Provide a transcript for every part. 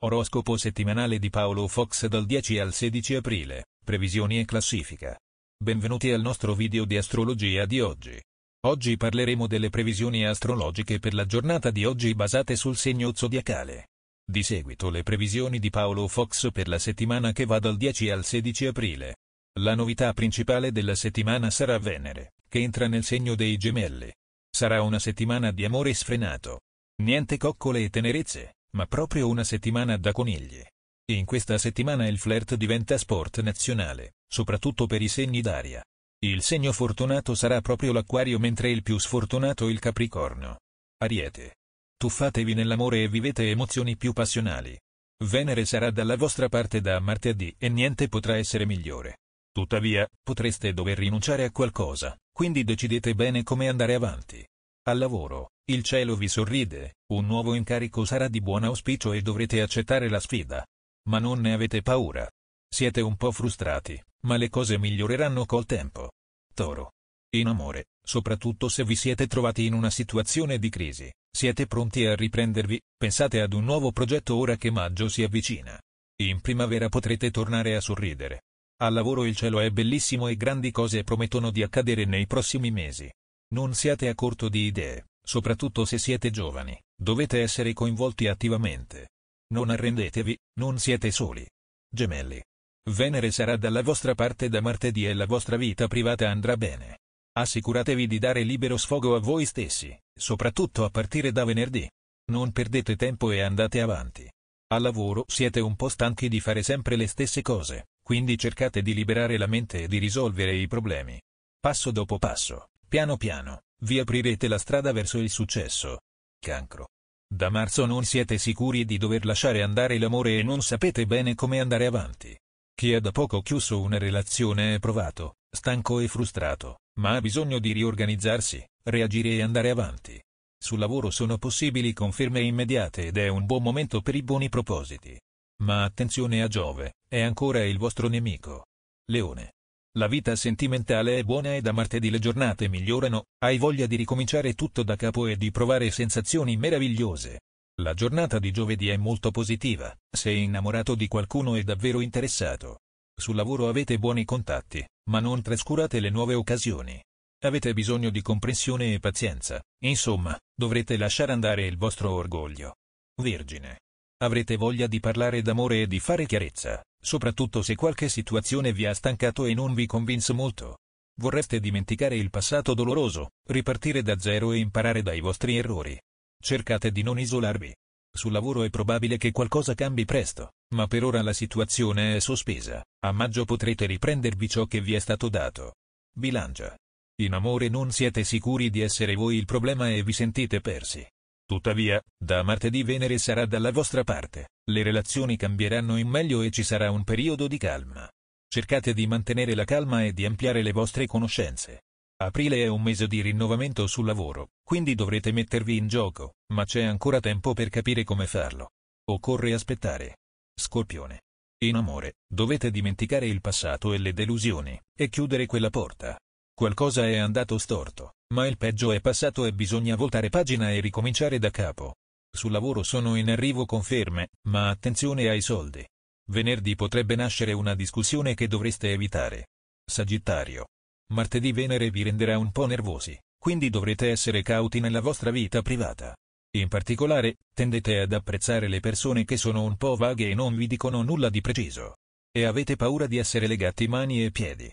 Oroscopo settimanale di Paolo Fox dal 10 al 16 aprile, previsioni e classifica. Benvenuti al nostro video di astrologia di oggi. Oggi parleremo delle previsioni astrologiche per la giornata di oggi basate sul segno zodiacale. Di seguito le previsioni di Paolo Fox per la settimana che va dal 10 al 16 aprile. La novità principale della settimana sarà Venere, che entra nel segno dei gemelli. Sarà una settimana di amore sfrenato. Niente coccole e tenerezze ma proprio una settimana da conigli. In questa settimana il flirt diventa sport nazionale, soprattutto per i segni d'aria. Il segno fortunato sarà proprio l'acquario mentre il più sfortunato il capricorno. Ariete. Tuffatevi nell'amore e vivete emozioni più passionali. Venere sarà dalla vostra parte da martedì e niente potrà essere migliore. Tuttavia, potreste dover rinunciare a qualcosa, quindi decidete bene come andare avanti. Al lavoro, il cielo vi sorride, un nuovo incarico sarà di buon auspicio e dovrete accettare la sfida. Ma non ne avete paura. Siete un po' frustrati, ma le cose miglioreranno col tempo. Toro. In amore, soprattutto se vi siete trovati in una situazione di crisi, siete pronti a riprendervi, pensate ad un nuovo progetto ora che maggio si avvicina. In primavera potrete tornare a sorridere. Al lavoro il cielo è bellissimo e grandi cose promettono di accadere nei prossimi mesi. Non siate a corto di idee, soprattutto se siete giovani, dovete essere coinvolti attivamente. Non arrendetevi, non siete soli. Gemelli. Venere sarà dalla vostra parte da martedì e la vostra vita privata andrà bene. Assicuratevi di dare libero sfogo a voi stessi, soprattutto a partire da venerdì. Non perdete tempo e andate avanti. Al lavoro siete un po' stanchi di fare sempre le stesse cose, quindi cercate di liberare la mente e di risolvere i problemi. Passo dopo passo, Piano piano, vi aprirete la strada verso il successo. Cancro. Da marzo non siete sicuri di dover lasciare andare l'amore e non sapete bene come andare avanti. Chi ha da poco chiuso una relazione è provato, stanco e frustrato, ma ha bisogno di riorganizzarsi, reagire e andare avanti. Sul lavoro sono possibili conferme immediate ed è un buon momento per i buoni propositi. Ma attenzione a Giove, è ancora il vostro nemico. Leone. La vita sentimentale è buona e da martedì le giornate migliorano, hai voglia di ricominciare tutto da capo e di provare sensazioni meravigliose. La giornata di giovedì è molto positiva, sei innamorato di qualcuno e davvero interessato. Sul lavoro avete buoni contatti, ma non trascurate le nuove occasioni. Avete bisogno di comprensione e pazienza, insomma, dovrete lasciare andare il vostro orgoglio. Vergine. Avrete voglia di parlare d'amore e di fare chiarezza soprattutto se qualche situazione vi ha stancato e non vi convince molto. Vorreste dimenticare il passato doloroso, ripartire da zero e imparare dai vostri errori. Cercate di non isolarvi. Sul lavoro è probabile che qualcosa cambi presto, ma per ora la situazione è sospesa. A maggio potrete riprendervi ciò che vi è stato dato. Bilancia. In amore non siete sicuri di essere voi il problema e vi sentite persi. Tuttavia, da martedì Venere sarà dalla vostra parte, le relazioni cambieranno in meglio e ci sarà un periodo di calma. Cercate di mantenere la calma e di ampliare le vostre conoscenze. Aprile è un mese di rinnovamento sul lavoro, quindi dovrete mettervi in gioco, ma c'è ancora tempo per capire come farlo. Occorre aspettare. Scorpione. In amore, dovete dimenticare il passato e le delusioni, e chiudere quella porta. Qualcosa è andato storto, ma il peggio è passato e bisogna voltare pagina e ricominciare da capo. Sul lavoro sono in arrivo conferme, ma attenzione ai soldi. Venerdì potrebbe nascere una discussione che dovreste evitare. Sagittario. Martedì Venere vi renderà un po' nervosi, quindi dovrete essere cauti nella vostra vita privata. In particolare, tendete ad apprezzare le persone che sono un po' vaghe e non vi dicono nulla di preciso. E avete paura di essere legati mani e piedi.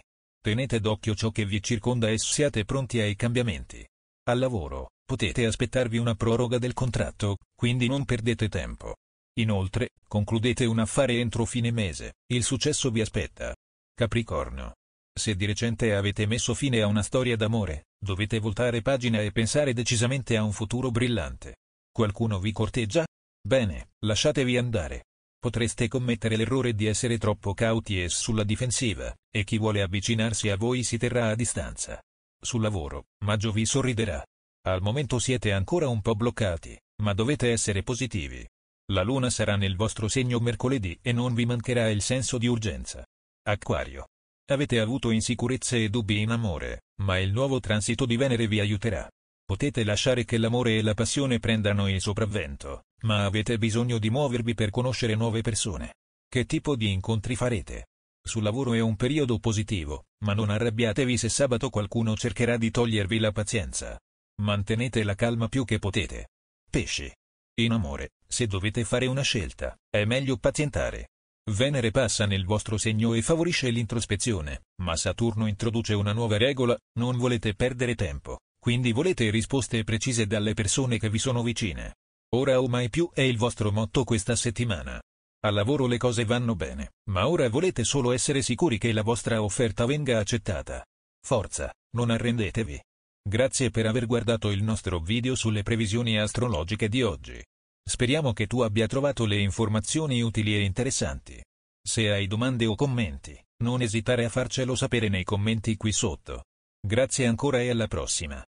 Tenete d'occhio ciò che vi circonda e siate pronti ai cambiamenti. Al lavoro, potete aspettarvi una proroga del contratto, quindi non perdete tempo. Inoltre, concludete un affare entro fine mese, il successo vi aspetta. Capricorno. Se di recente avete messo fine a una storia d'amore, dovete voltare pagina e pensare decisamente a un futuro brillante. Qualcuno vi corteggia? Bene, lasciatevi andare, potreste commettere l'errore di essere troppo cauti e sulla difensiva, e chi vuole avvicinarsi a voi si terrà a distanza. Sul lavoro, Maggio vi sorriderà. Al momento siete ancora un po' bloccati, ma dovete essere positivi. La luna sarà nel vostro segno mercoledì e non vi mancherà il senso di urgenza. Acquario. Avete avuto insicurezze e dubbi in amore, ma il nuovo transito di Venere vi aiuterà. Potete lasciare che l'amore e la passione prendano il sopravvento, ma avete bisogno di muovervi per conoscere nuove persone. Che tipo di incontri farete? Sul lavoro è un periodo positivo, ma non arrabbiatevi se sabato qualcuno cercherà di togliervi la pazienza. Mantenete la calma più che potete. Pesci. In amore, se dovete fare una scelta, è meglio pazientare. Venere passa nel vostro segno e favorisce l'introspezione, ma Saturno introduce una nuova regola, non volete perdere tempo, quindi volete risposte precise dalle persone che vi sono vicine. Ora o mai più è il vostro motto questa settimana. Al lavoro le cose vanno bene, ma ora volete solo essere sicuri che la vostra offerta venga accettata. Forza, non arrendetevi. Grazie per aver guardato il nostro video sulle previsioni astrologiche di oggi. Speriamo che tu abbia trovato le informazioni utili e interessanti. Se hai domande o commenti, non esitare a farcelo sapere nei commenti qui sotto. Grazie ancora e alla prossima.